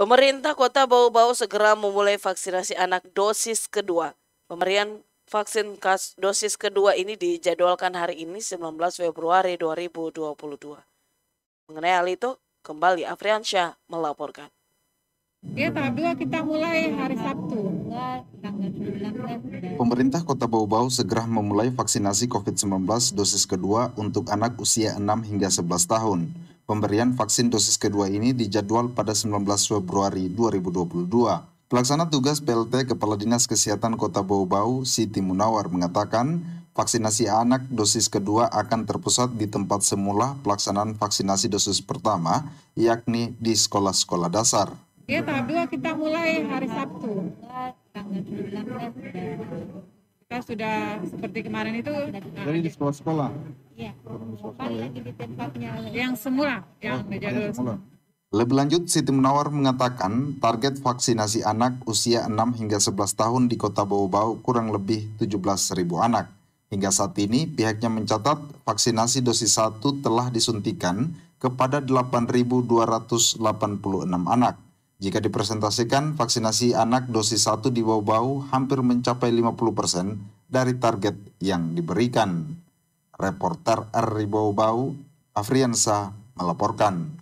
Pemerintah kota Bau-Bau segera memulai vaksinasi anak dosis kedua. Pemberian vaksin kas dosis kedua ini dijadwalkan hari ini 19 Februari 2022. Mengenai hal itu, kembali Afriansyah melaporkan. Ya, tahap dua kita mulai hari Sabtu. Pemerintah Kota Bau-Bau segera memulai vaksinasi COVID-19 dosis kedua untuk anak usia 6 hingga 11 tahun. Pemberian vaksin dosis kedua ini dijadwal pada 19 Februari 2022. Pelaksana tugas PLT Kepala Dinas Kesehatan Kota Bau-Bau, Siti Munawar, mengatakan vaksinasi anak dosis kedua akan terpusat di tempat semula pelaksanaan vaksinasi dosis pertama, yakni di sekolah-sekolah dasar. Ya, tahap dua kita mulai hari Sabtu. Tanggal 19 sudah seperti kemarin itu dari di sekolah sekolah ya. yang semula yang oh, jalur semula. Lebih lanjut, Siti Munawar mengatakan target vaksinasi anak usia 6 hingga 11 tahun di kota Bau-Bau kurang lebih ribu anak. Hingga saat ini, pihaknya mencatat vaksinasi dosis 1 telah disuntikan kepada 8.286 anak. Jika dipresentasikan, vaksinasi anak dosis 1 di bau-bau hampir mencapai 50% persen dari target yang diberikan. Reporter R. Bau, Afriansa, melaporkan.